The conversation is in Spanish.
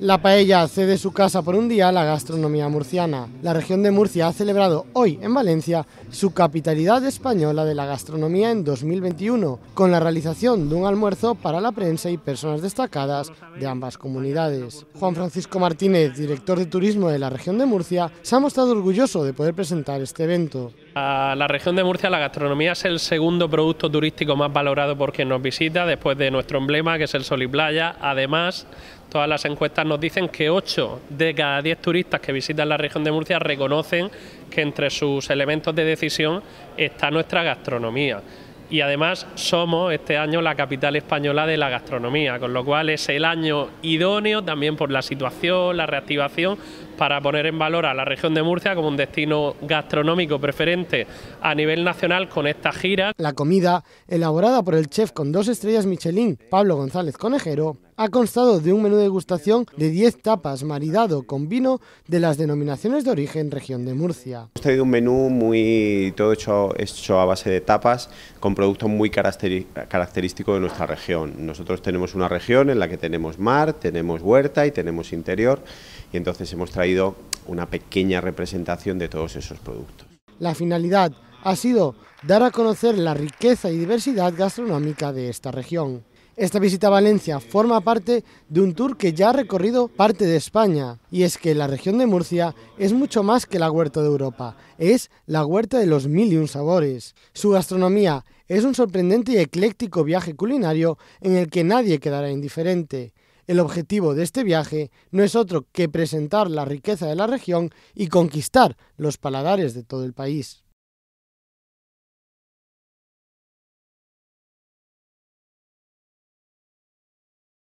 La paella cede su casa por un día a la gastronomía murciana. La región de Murcia ha celebrado hoy en Valencia su capitalidad española de la gastronomía en 2021, con la realización de un almuerzo para la prensa y personas destacadas de ambas comunidades. Juan Francisco Martínez, director de turismo de la región de Murcia, se ha mostrado orgulloso de poder presentar este evento. A la región de Murcia la gastronomía es el segundo producto turístico más valorado por quien nos visita después de nuestro emblema que es el sol y playa. Además Todas las encuestas nos dicen que 8 de cada 10 turistas que visitan la región de Murcia reconocen que entre sus elementos de decisión está nuestra gastronomía y además somos este año la capital española de la gastronomía, con lo cual es el año idóneo también por la situación, la reactivación, para poner en valor a la región de Murcia como un destino gastronómico preferente a nivel nacional con esta gira. La comida, elaborada por el chef con dos estrellas Michelin, Pablo González Conejero, ha constado de un menú de degustación de 10 tapas maridado con vino de las denominaciones de origen región de Murcia. Hemos traído un menú muy todo hecho, hecho a base de tapas con producto muy característico de nuestra región. Nosotros tenemos una región en la que tenemos mar, tenemos huerta y tenemos interior y entonces hemos traído una pequeña representación de todos esos productos. La finalidad ha sido dar a conocer la riqueza y diversidad gastronómica de esta región. Esta visita a Valencia forma parte de un tour que ya ha recorrido parte de España, y es que la región de Murcia es mucho más que la huerta de Europa, es la huerta de los mil y un sabores. Su gastronomía es un sorprendente y ecléctico viaje culinario en el que nadie quedará indiferente. El objetivo de este viaje no es otro que presentar la riqueza de la región y conquistar los paladares de todo el país.